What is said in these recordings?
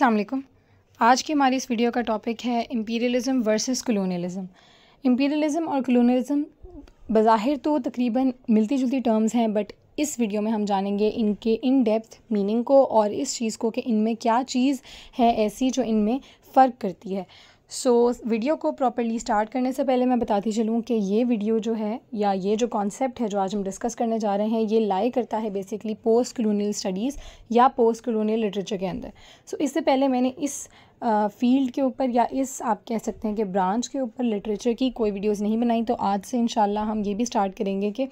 अस्सलाम वालेकुम आज की हमारी इस वीडियो का टॉपिक है इम्पीरियलिज्म वर्सेस कलोनियलिज़म इम्पीरियलिज्म और कलोनियलिज़म बज़ाहिर तो तकरीबन मिलती जुलती टर्म्स हैं बट इस वीडियो में हम जानेंगे इनके इन डेप्थ मीनिंग को और इस चीज़ को कि इनमें क्या चीज़ है ऐसी जो इनमें फ़र्क करती है सो so, वीडियो को प्रॉपरली स्टार्ट करने से पहले मैं बताती चलूँ कि ये वीडियो जो है या ये जो कॉन्सेप्ट है जो आज हम डिस्कस करने जा रहे हैं ये लाई करता है बेसिकली पोस्ट क्लोनियल स्टडीज़ या पोस्ट कलोनियल लिटरेचर के अंदर सो so, इससे पहले मैंने इस फील्ड के ऊपर या इस आप कह सकते हैं कि ब्रांच के ऊपर लिटरेचर की कोई वीडियोस नहीं बनाई तो आज से इन हम ये भी स्टार्ट करेंगे कि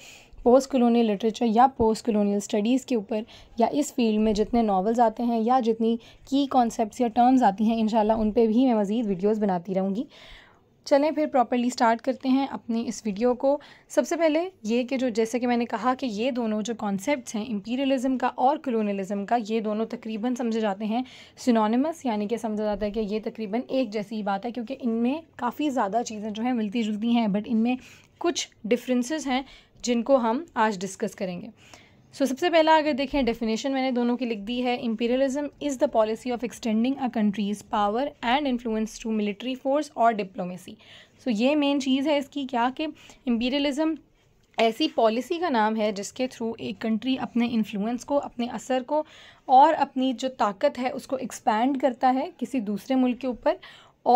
पोस्ट कलोनियल लिटरेचर या पोस्ट कलोनियल स्टडीज़ के ऊपर या इस फील्ड में जितने नावल्स आते हैं या जितनी की कॉन्सेप्ट या टर्म्स आती हैं इन उन पर भी मैं मज़ीद वीडियोज़ बनाती रहूँगी चलें फिर प्रॉपरली स्टार्ट करते हैं अपने इस वीडियो को सबसे पहले ये कि जो जैसे कि मैंने कहा कि ये दोनों जो कॉन्सेप्ट्स हैं इम्पीरियलिज्म का और कलोनीलिज़म का ये दोनों तकरीबन समझे जाते हैं सिनोनिमस यानी कि समझा जाता है कि ये तकरीबन एक जैसी ही बात है क्योंकि इनमें काफ़ी ज़्यादा चीज़ें जो हैं मिलती जुलती हैं बट इनमें कुछ डिफ्रेंसेज हैं जिनको हम आज डिस्कस करेंगे सो so, सबसे पहला अगर देखें डेफिनेशन मैंने दोनों की लिख दी है imperialism is the policy of extending a country's power and influence to military force और डिप्लोमेसी सो ये मेन चीज़ है इसकी क्या कि इम्पीरियलिज्म ऐसी पॉलिसी का नाम है जिसके थ्रू एक कंट्री अपने इन्फ्लुएंस को अपने असर को और अपनी जो ताकत है उसको एक्सपैंड करता है किसी दूसरे मुल्क के ऊपर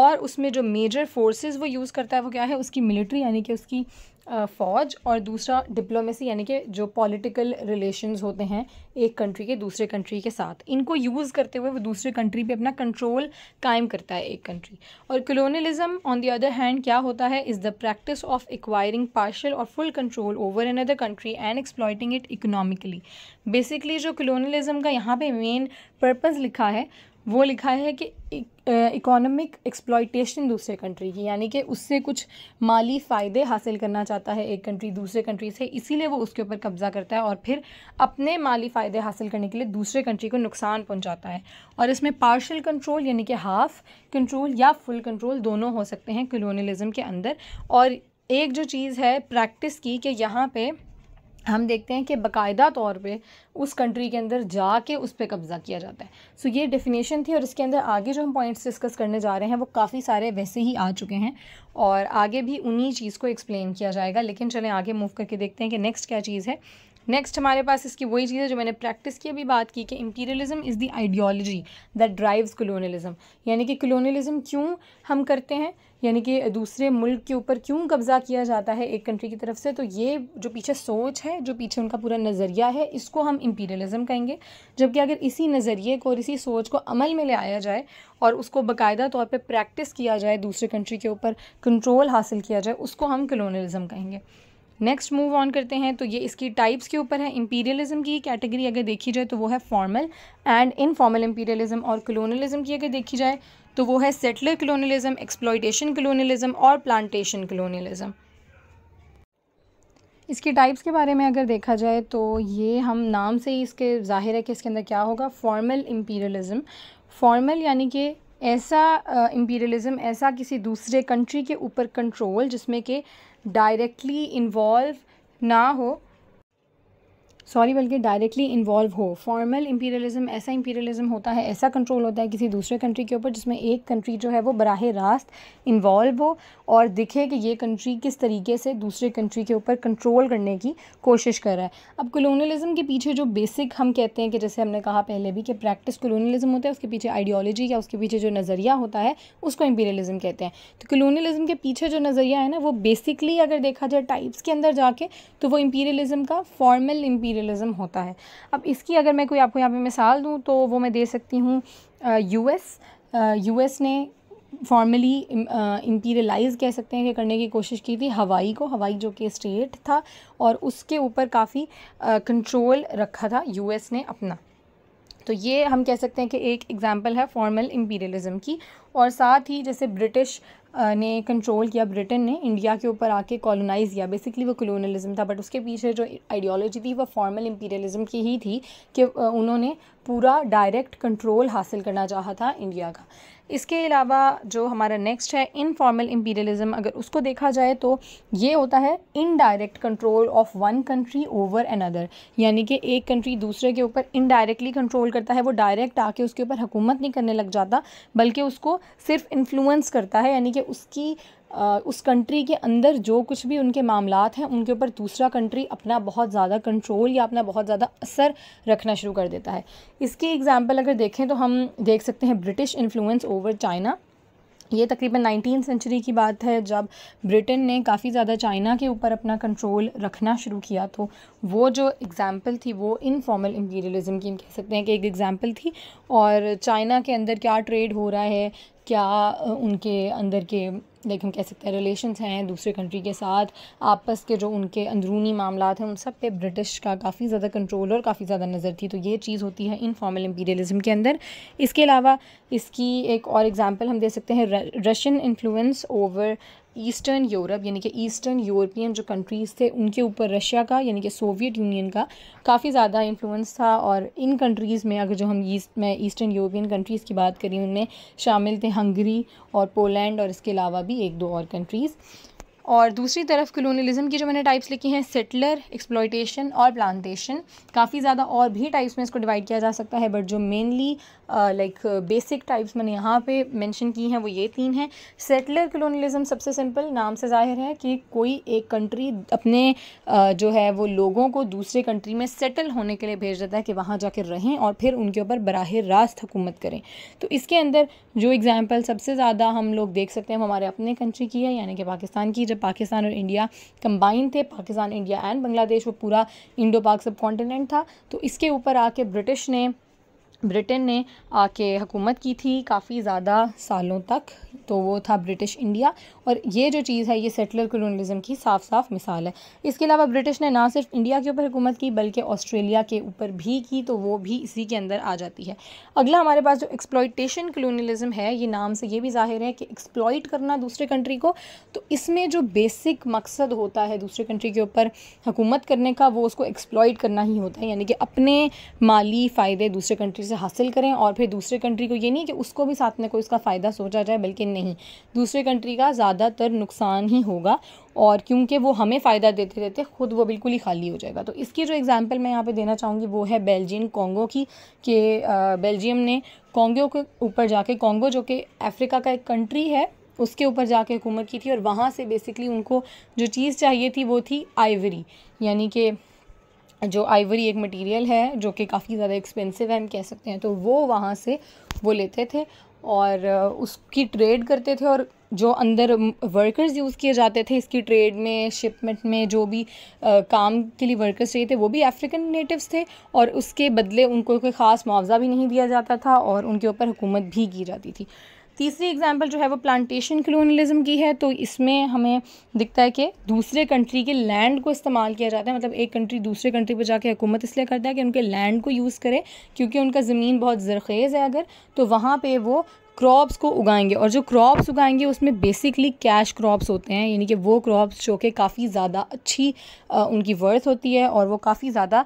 और उसमें जो मेजर फोर्सेस वो यूज़ करता है वो क्या है उसकी मिलिट्री यानी कि उसकी फ़ौज और दूसरा डिप्लोमेसी यानी कि जो पॉलिटिकल रिलेशंस होते हैं एक कंट्री के दूसरे कंट्री के साथ इनको यूज़ करते हुए वो दूसरे कंट्री पे अपना कंट्रोल कायम करता है एक कंट्री और colonialism on the other hand क्या होता है is the practice of acquiring partial और full control over an other country and exploiting it economically basically जो कलोनलिज़म का यहाँ पर मेन पर्पज़ लिखा है वो लिखा है कि इकोनॉमिक एक्सप्लॉयटेशन दूसरे कंट्री की यानी कि उससे कुछ माली फ़ायदे हासिल करना चाहता है एक कंट्री दूसरे कंट्री से इसीलिए वो उसके ऊपर कब्ज़ा करता है और फिर अपने माली फ़ायदे हासिल करने के लिए दूसरे कंट्री को नुकसान पहुंचाता है और इसमें पार्शल कंट्रोल यानी कि हाफ़ कंट्रोल या फुल कंट्रोल दोनों हो सकते हैं कलोनियलिज़म के अंदर और एक जो चीज़ है प्रैक्टिस की कि यहाँ पर हम देखते हैं कि बाकायदा तौर पे उस कंट्री के अंदर जा के उस पर कब्ज़ा किया जाता है सो so, ये डेफिनेशन थी और इसके अंदर आगे जो हम पॉइंट्स डिस्कस करने जा रहे हैं वो काफ़ी सारे वैसे ही आ चुके हैं और आगे भी उन्हीं चीज़ को एक्सप्लेन किया जाएगा लेकिन चलें आगे मूव करके देखते हैं कि नेक्स्ट क्या चीज़ है नेक्स्ट हमारे पास इसकी वही चीज़ है जो मैंने प्रैक्टिस की अभी बात की कि imperialism is the ideology that drives colonialism यानी कि कलोनियलिज्म क्यों हम करते हैं यानी कि दूसरे मुल्क के ऊपर क्यों कब्ज़ा किया जाता है एक कंट्री की तरफ से तो ये जो पीछे सोच है जो पीछे उनका पूरा नज़रिया है इसको हम इम्पीरियलिज्म कहेंगे जबकि अगर इसी नज़रिए को और इसी सोच को अमल में ले आया जाए और उसको बाकायदा तौर पर प्रैक्टिस किया जाए दूसरे कंट्री के ऊपर कंट्रोल हासिल किया जाए उसको हम कलोनियलिज्म कहेंगे नेक्स्ट मूव ऑन करते हैं तो ये इसकी टाइप्स के ऊपर है इंपीरियलिज्म की कैटेगरी अगर देखी जाए तो वो है फॉर्मल एंड इनफॉर्मल इंपीरियलिज्म और कलोनलिज्म की अगर देखी जाए तो वो है सेटलर कलोनलिज्म एक्सप्लॉयटेशन कलोनलिज्म और प्लांटेशन कलोनलिज्म इसके टाइप्स के बारे में अगर देखा जाए तो ये हम नाम से ही इसके जाहिर है कि इसके अंदर क्या होगा फॉर्मल इम्पीरियलिज्म फॉर्मल यानी कि ऐसा इम्पीरियलिज़म ऐसा किसी दूसरे कंट्री के ऊपर कंट्रोल जिसमें कि डायरेक्टली इन्वॉल्व ना हो सॉरी बल्कि डायरेक्टली इन्वॉल्व हो फॉर्मल इम्पीरियलिज्म ऐसा इम्पीरियलिज्म होता है ऐसा कंट्रोल होता है किसी दूसरे कंट्री के ऊपर जिसमें एक कंट्री जो है वो बराह रास्त इन्वॉल्व हो और दिखे कि ये कंट्री किस तरीके से दूसरे कंट्री के ऊपर कंट्रोल करने की कोशिश कर रहा है अब कलोनलिज्म के पीछे जो बेसिक हम कहते हैं कि जैसे हमने कहा पहले भी कि प्रैक्टिस कलोनलिज्म होता है उसके पीछे आइडियोलॉजी या उसके पीछे जो नज़रिया होता है उसको इंपीरियलिज्म कहते हैं तो कलोनलिज्म के पीछे जो नज़रिया है ना वो बेसिकली अगर देखा जाए टाइप्स के अंदर जाके तो वो इंपीरियलिज्म का फॉर्मल मटीरियलिज़म होता है अब इसकी अगर मैं कोई आपको यहाँ पे मिसाल दूँ तो वो मैं दे सकती हूँ यूएस यूएस ने फॉर्मली इम्पीरियलाइज कह सकते हैं कि करने की कोशिश की थी हवाई को हवाई जो कि स्टेट था और उसके ऊपर काफ़ी कंट्रोल रखा था यूएस ने अपना तो ये हम कह सकते हैं कि एक एग्ज़ाम्पल है फॉर्मल इम्पीरियलिज़म की और साथ ही जैसे ब्रिटिश ने कंट्रोल किया ब्रिटेन ने इंडिया के ऊपर आके कॉलोनाइज़ किया बेसिकली वो कॉलोनलिज्म था बट उसके पीछे जो आइडियोलॉजी थी वो फॉर्मल इम्पीरियलिज्म की ही थी कि उन्होंने पूरा डायरेक्ट कंट्रोल हासिल करना चाहा था इंडिया का इसके अलावा जो हमारा नेक्स्ट है इनफॉर्मल इम्पीरियलिज्म अगर उसको देखा जाए तो ये होता है indirect control of one country over another यानी कि एक कंट्री दूसरे के ऊपर इनडायरेक्टली कंट्रोल करता है वो डायरेक्ट आके उसके ऊपर हुकूमत नहीं करने लग जाता बल्कि उसको सिर्फ इन्फ्लुएंस करता है यानी कि उसकी उस कंट्री के अंदर जो कुछ भी उनके मामला हैं उनके ऊपर दूसरा कंट्री अपना बहुत ज़्यादा कंट्रोल या अपना बहुत ज़्यादा असर रखना शुरू कर देता है इसके एग्ज़ाम्पल अगर देखें तो हम देख सकते हैं ब्रिटिश इन्फ्लुएंस ओवर चाइना ये तकरीबन नाइनटीन सेंचुरी की बात है जब ब्रिटेन ने काफ़ी ज़्यादा चाइना के ऊपर अपना कंट्रोल रखना शुरू किया तो वो जो एग्ज़ाम्पल थी वो इनफॉर्मल इम्पीरियलिज़म की हम कह सकते हैं कि एक एग्ज़ाम्पल थी और चाइना के अंदर क्या ट्रेड हो रहा है क्या उनके अंदर के लाइक हम कह सकते हैं रिलेशन हैं दूसरे कंट्री के साथ आपस के जो उनके अंदरूनी मामला हैं उन सब पे ब्रिटिश का काफ़ी ज़्यादा कंट्रोल और काफ़ी ज़्यादा नज़र थी तो ये चीज़ होती है इनफॉर्मल इम्पीरियलिज़म के अंदर इसके अलावा इसकी एक और एग्ज़ाम्पल हम दे सकते हैं Russian influence over Eastern Europe यानी कि ईस्टर्न यूरोपियन जो कंट्रीज़ थे उनके ऊपर रशिया का यानी कि सोवियत यूनियन का काफ़ी ज़्यादा इन्फ्लुएंस था और इन कंट्रीज़ में अगर जो हम ईस्ट में ईस्टर्न यूरोपियन कंट्रीज़ की बात करें उनमें शामिल थे हंगरी और पोलैंड और इसके अलावा भी एक दो और कंट्रीज़ और दूसरी तरफ कलोनलिज्म की जो मैंने टाइप्स लिखी हैं सेटलर एक्सप्लॉयटेशन और प्लांटेशन काफ़ी ज़्यादा और भी टाइप्स में इसको डिवाइड किया जा सकता है बट जो मेनली लाइक बेसिक टाइप्स मैंने यहाँ पे मेंशन की हैं वो ये तीन हैं सेटलर कलोनलिज्म सबसे सिंपल नाम से जाहिर है कि कोई एक कंट्री अपने जो है वो लोगों को दूसरे कंट्री में सेटल होने के लिए भेज देता है कि वहाँ कर रहें और फिर उनके ऊपर बराह रास्त हुकूमत करें तो इसके अंदर जो एग्ज़ाम्पल सबसे ज़्यादा हम लोग देख सकते हैं हमारे अपने कंट्री की है यानी कि पाकिस्तान की जब पाकिस्तान और इंडिया कम्बाइन थे पाकिस्तान इंडिया एंड बांग्लादेश वो पूरा इंडो पाक सब कॉन्टीनेंट था तो इसके ऊपर आके ब्रिटिश ने ब्रिटेन ने आके हुकूमत की थी काफ़ी ज़्यादा सालों तक तो वो था ब्रिटिश इंडिया और ये जो चीज़ है ये सेटलर कलोनलिज़म की साफ साफ मिसाल है इसके अलावा ब्रिटिश ने ना सिर्फ इंडिया के ऊपर हुकूमत की बल्कि ऑस्ट्रेलिया के ऊपर भी की तो वो भी इसी के अंदर आ जाती है अगला हमारे पास जो एक्सप्लॉयटेशन कलोनलिज़म है ये नाम से ये भी जाहिर है कि एक्सप्लॉयट करना दूसरे कंट्री को तो इसमें जो बेसिक मकसद होता है दूसरे कंट्री के ऊपर हुकूमत करने का वो उसको एक्सप्लॉयट करना ही होता है यानी कि अपने माली फ़ायदे दूसरे कंट्री से हासिल करें और फिर दूसरे कंट्री को ये नहीं कि उसको भी साथ में कोई उसका फ़ायदा सोचा जाए बल्कि नहीं दूसरे कंट्री का ज़्यादातर नुकसान ही होगा और क्योंकि वो हमें फ़ायदा देते देते खुद वो बिल्कुल ही खाली हो जाएगा तो इसकी जो एग्ज़ाम्पल मैं यहाँ पे देना चाहूँगी वो है बेल्जियन कॉन्गो की कि बेल्जियम ने कॉन्गो के ऊपर जाके कॉन्गो जो कि अफ्रीका का एक कंट्री है उसके ऊपर जाके हुकूमत की थी और वहाँ से बेसिकली उनको जो चीज़ चाहिए थी वो थी आइवरी यानी कि जो आइवरी एक मटेरियल है जो कि काफ़ी ज़्यादा एक्सपेंसिव है हम कह सकते हैं तो वो वहाँ से वो लेते थे और उसकी ट्रेड करते थे और जो अंदर वर्कर्स यूज़ किए जाते थे इसकी ट्रेड में शिपमेंट में जो भी आ, काम के लिए वर्कर्स चाहिए थे वो भी अफ्रीकन नेटिव्स थे और उसके बदले उनको कोई ख़ास मुआवजा भी नहीं दिया जाता था और उनके ऊपर हुकूमत भी की जाती थी तीसरी एग्जाम्पल जो है वो प्लांटेशन कलोनलिज्म की है तो इसमें हमें दिखता है कि दूसरे कंट्री के लैंड को इस्तेमाल किया जाता है मतलब एक कंट्री दूसरे कंट्री पर जाके हुकूमत इसलिए करता है कि उनके लैंड को यूज़ करे क्योंकि उनका ज़मीन बहुत ज़रखेज़ है अगर तो वहाँ पर वो क्रॉप्स को उगाएंगे और जो क्रॉप्स उगाएंगे उसमें बेसिकली कैश क्रॉप्स होते हैं यानी कि वो क्रॉप्स जो कि काफ़ी ज़्यादा अच्छी आ, उनकी वर्थ होती है और वो काफ़ी ज़्यादा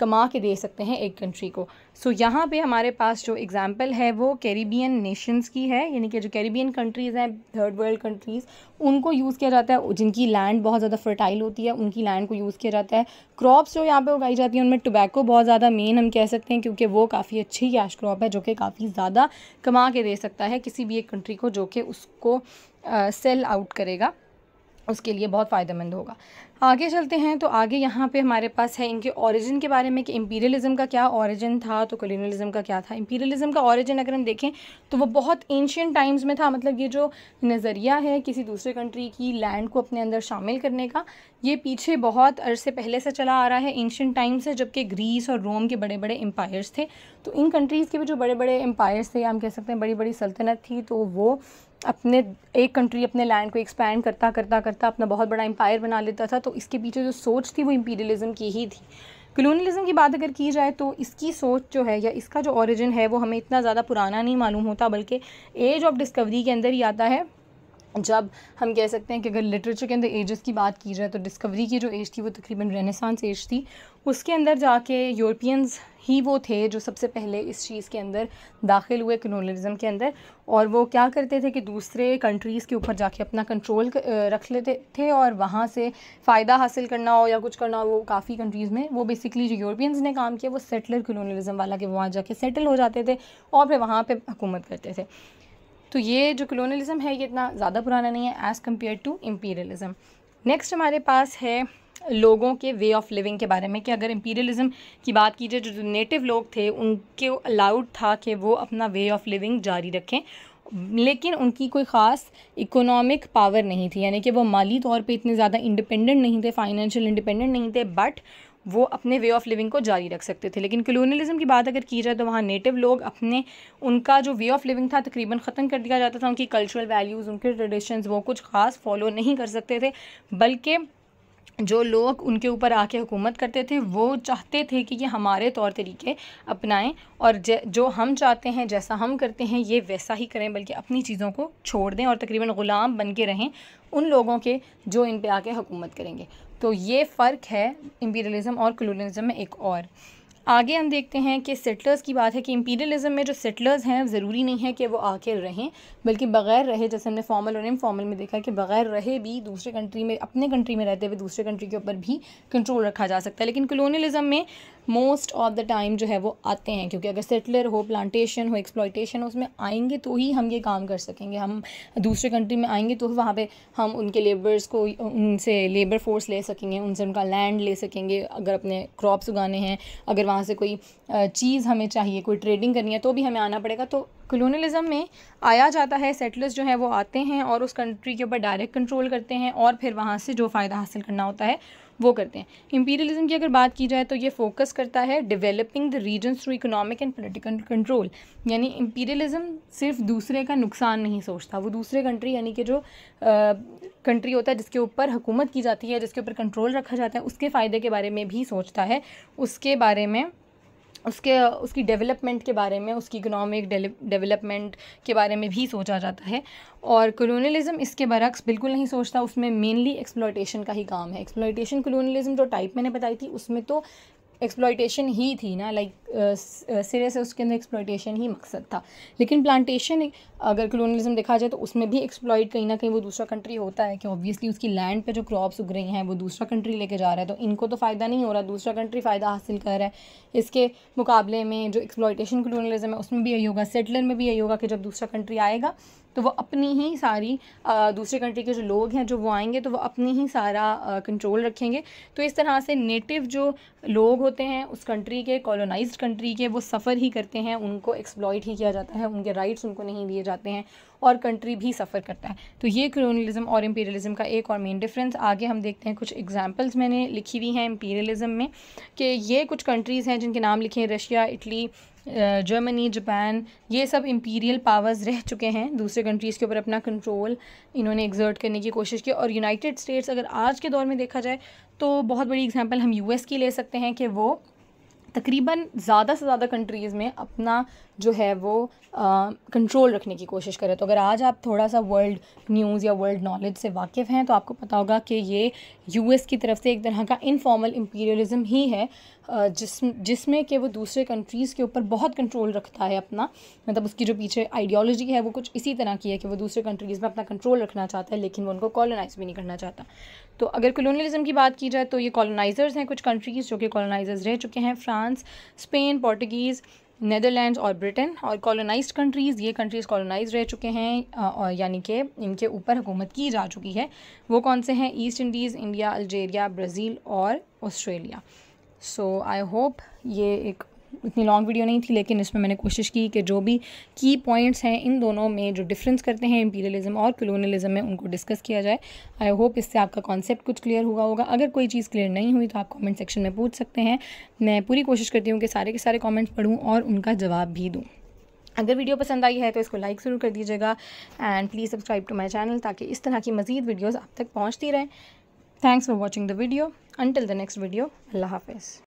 कमा के दे सकते हैं एक कंट्री को सो so, यहाँ पे हमारे पास जो एग्ज़ाम्पल है वो कैरिबियन नेशंस की है यानी कि जो कैरिबियन कंट्रीज़ हैं थर्ड वर्ल्ड कंट्रीज़ उनको यूज़ किया जाता है जिनकी लैंड बहुत ज़्यादा फर्टाइल होती है उनकी लैंड को यूज़ किया जाता है क्रॉप्स जो यहाँ पे उगाई जाती हैं उनमें टोबैको बहुत ज़्यादा मेन हम कह सकते हैं क्योंकि वो काफ़ी अच्छी कैश क्रॉप है जो कि काफ़ी ज़्यादा कमा के दे सकता है किसी भी एक कंट्री को जो कि उसको सेल आउट करेगा उसके लिए बहुत फ़ायदेमंद होगा आगे चलते हैं तो आगे यहाँ पे हमारे पास है इनके ओरिजिन के बारे में कि इम्पीरियलिज्म का क्या ओरिजिन था तो कॉलोनियलिज़म का क्या था इम्पीरियलिज्म का ओरिजिन अगर हम देखें तो वो बहुत एंशियन टाइम्स में था मतलब ये जो नज़रिया है किसी दूसरे कंट्री की लैंड को अपने अंदर शामिल करने का ये पीछे बहुत अरसे पहले से चला आ रहा है एंशियन टाइम्स से जबकि ग्रीस और रोम के बड़े बड़े एम्पायर्स थे तो इन कंट्रीज़ के भी जो बड़े बड़े एम्पायर्स थे हम कह सकते हैं बड़ी बड़ी सल्तनत थी तो वो अपने एक कंट्री अपने लैंड को एक्सपैंड करता करता करता अपना बहुत बड़ा एम्पायर बना लेता था तो इसके पीछे जो सोच थी वो इम्पीरियलिज़म की ही थी कलोनलिज़म की बात अगर की जाए तो इसकी सोच जो है या इसका जो ओरिजिन है वो हमें इतना ज़्यादा पुराना नहीं मालूम होता बल्कि एज ऑफ डिस्कवरी के अंदर ही आता है जब हम कह सकते हैं कि अगर लिटरेचर के अंदर एजेस की बात की जाए तो डिस्कवरी की जो एज थी वो तकरीबन रेनेसांस एज थी उसके अंदर जाके यूरोपियंस ही वो थे जो सबसे पहले इस चीज़ के अंदर दाखिल हुए कनोलिज्म के अंदर और वो क्या करते थे कि दूसरे कंट्रीज़ के ऊपर जाके अपना कंट्रोल रख लेते थे और वहाँ से फ़ायदा हासिल करना हो या कुछ करना हो वो काफ़ी कंट्रीज़ में वो बेसिकली जो यूरोपियंस ने काम किया वो सेटलर कनोलिज्म वाला कि वहाँ जाके सेटल हो जाते थे और फिर वहाँ पर हुकूमत करते थे तो ये जो कॉलोनलिज़म है ये इतना ज़्यादा पुराना नहीं है as compare to imperialism next हमारे पास है लोगों के वे ऑफ लिविंग के बारे में कि अगर इम्पीरियलिज्म की बात की जाए जो नेटिव लोग थे उनके अलाउड था कि वो अपना वे ऑफ लिविंग जारी रखें लेकिन उनकी कोई ख़ास इकोनॉमिक पावर नहीं थी यानी कि वो माली तौर पे इतने ज़्यादा इंडिपेंडेंट नहीं थे फाइनेंशियल इंडिपेंडेंट नहीं थे बट वो अपने वे ऑफ़ लिविंग को जारी रख सकते थे लेकिन कलोनियलिज्म की बात अगर की जाए तो वहाँ नेटिव लोग अपने उनका जो वे ऑफ़ लिविंग था तकरीबन ख़त्म कर दिया जाता था उनकी कल्चरल वैल्यूज़ उनके ट्रेडिशन वो कुछ ख़ास फॉलो नहीं कर सकते थे बल्कि जो लोग उनके ऊपर आके हुकूमत करते थे वो चाहते थे कि ये हमारे तौर तरीके अपनाएं और जो हम चाहते हैं जैसा हम करते हैं ये वैसा ही करें बल्कि अपनी चीज़ों को छोड़ दें और तकरीबन ग़ुलाम बन के रहें उन लोगों के जो इन पे आके हुकूमत करेंगे तो ये फ़र्क है इम्पीरियलिज़म और कलोनियलिज़म में एक और आगे हम देखते हैं कि सेटलर्स की बात है कि इम्पीरियलिज़म में जो सेटलर्स हैं ज़रूरी नहीं है कि वो आके रहें बल्कि बगैर रहे जैसे हमने फॉर्मल और इनफॉर्मल में देखा कि बगैर रहे भी दूसरे कंट्री में अपने कंट्री में रहते हुए दूसरे कंट्री के ऊपर भी कंट्रोल रखा जा सकता है लेकिन कलोनलिज़म में मोस्ट ऑफ द टाइम जो है वो आते हैं क्योंकि अगर सेटलर हो प्लांटेशन हो एक्सप्लॉयटेशन हो उसमें आएंगे तो ही हम ये काम कर सकेंगे हम दूसरे कंट्री में आएंगे तो वहाँ पे हम उनके लेबर्स को उनसे लेबर फोर्स ले सकेंगे उनसे उनका लैंड ले सकेंगे अगर अपने क्रॉप्स उगाने हैं अगर वहाँ से कोई चीज़ हमें चाहिए कोई ट्रेडिंग करनी है तो भी हमें आना पड़ेगा तो कलोनलिज़म में आया जाता है सेटलर्स जो है वो आते हैं और उस कंट्री के ऊपर डायरेक्ट कंट्रोल करते हैं और फिर वहाँ से जो फ़ायदा हासिल करना होता है वो करते हैं इम्पीरियलिज्म की अगर बात की जाए तो ये फोकस करता है developing the regions through economic and political control यानी इम्पीरियलिज्म सिर्फ दूसरे का नुकसान नहीं सोचता वो दूसरे कंट्री यानी कि जो कंट्री होता है जिसके ऊपर हुकूमत की जाती है जिसके ऊपर कंट्रोल रखा जाता है उसके फ़ायदे के बारे में भी सोचता है उसके बारे में उसके उसकी डेवलपमेंट के बारे में उसकी इकोनॉमिक डेवलपमेंट के बारे में भी सोचा जाता है और कॉलोनलिज़म इसके बरक्स बिल्कुल नहीं सोचता उसमें मेनली एक्सप्लोटेशन का ही काम है एक्सप्लॉयटेशन कॉलोनलिज़म जो टाइप मैंने बताई थी उसमें तो एक्सप्लॉयटेशन ही थी ना लाइक सिरे से उसके अंदर एक्सप्लॉयटेशन ही मकसद था लेकिन प्लांटेशन अगर कलोनलिज्म देखा जाए तो उसमें भी एक्सप्लॉयट कहीं ना कहीं वो दूसरा कंट्री होता है कि ऑब्वियसली उसकी लैंड पे जो क्रॉप्स उग रही हैं वो दूसरा कंट्री लेके जा रहा है तो इनको तो फ़ायदा नहीं हो रहा दूसरा कंट्री फ़ायदा हासिल कर रहा है इसके मुकाबले में जो एक्सप्लॉयटेशन कलोनलिज्म है उसमें भी यही होगा सेटलर में भी यही होगा कि जब दूसरा कंट्री आएगा तो वो अपनी ही सारी दूसरे कंट्री के जो लोग हैं जो वो आएंगे तो वो अपनी ही सारा कंट्रोल रखेंगे तो इस तरह से नेटिव जो लोग होते हैं उस कंट्री के कॉलोनाइज कंट्री के वो सफ़र ही करते हैं उनको एक्सप्लॉयट ही किया जाता है उनके राइट्स उनको नहीं दिए जाते हैं और कंट्री भी सफ़र करता है तो ये क्रोनिलिज़म और इम्पीरियलिज़म का एक और मेन डिफरेंस आगे हम देखते हैं कुछ एग्जांपल्स मैंने लिखी हुई हैं इम्पीरियलिज़म में कि ये कुछ कंट्रीज़ हैं जिनके नाम लिखे हैं रशिया इटली जर्मनी जापान ये सब इम्पीरियल पावर्स रह चुके हैं दूसरे कंट्रीज़ के ऊपर अपना कंट्रोल इन्होंने एग्जर्ट करने की कोशिश की और यूनाइटेड स्टेट्स अगर आज के दौर में देखा जाए तो बहुत बड़ी एग्जांपल हम यूएस की ले सकते हैं कि वो तकरीबन ज़्यादा से ज़्यादा कंट्रीज़ में अपना जो है वो कंट्रोल रखने की कोशिश करें तो अगर आज आप थोड़ा सा वर्ल्ड न्यूज़ या वर्ल्ड नॉलेज से वाकिफ़ हैं तो आपको पता होगा कि ये यूएस की तरफ से एक तरह का इनफॉर्मल इम्पीरियलिज़म ही है जिस जिसमें कि वो दूसरे कंट्रीज़ के ऊपर बहुत कंट्रोल रखता है अपना मतलब उसकी जो पीछे आइडियोलॉजी है वो कुछ इसी तरह की है कि वो दूसरे कंट्रीज़ में अपना कंट्रोल रखना चाहता है लेकिन वो उनको कॉलोनाइज़ भी नहीं करना चाहता तो अगर कॉलोनलिज्म की बात की जाए तो ये कॉलोनाइज़र्स हैं कुछ कंट्रीज़ जो कि कॉलोनाइज़र्स रह चुके हैं फ्रांस स्पेन पोर्टुगीज़ नदरलैंड और ब्रिटेन और कॉलोनाइज कंट्रीज़ ये कंट्रीज़ कॉलोनाइज रह चुके हैं और यानी कि इनके ऊपर हुकूमत की जा चुकी है वो कौन से हैं East Indies India Algeria Brazil और ऑस्ट्रेलिया सो आई होप ये एक इतनी लॉन्ग वीडियो नहीं थी लेकिन इसमें मैंने कोशिश की कि जो भी की पॉइंट्स हैं इन दोनों में जो डिफरेंस करते हैं इम्पीरियलिज्म और कलोनियलिज्म में उनको डिस्कस किया जाए आई होप इससे आपका कॉन्सेप्ट कुछ क्लियर हुआ होगा अगर कोई चीज़ क्लियर नहीं हुई तो आप कमेंट सेक्शन में पूछ सकते हैं मैं पूरी कोशिश करती हूँ कि सारे के सारे कॉमेंट्स पढ़ूँ और उनका जवाब भी दूँ अगर वीडियो पसंद आई है तो इसको लाइक ज़रूर कर दीजिएगा and please subscribe to my channel ताकि इस तरह की मज़ीद वीडियोज़ आप तक पहुँचती रहें Thanks for watching the video. Until the next video, Allah Hafiz.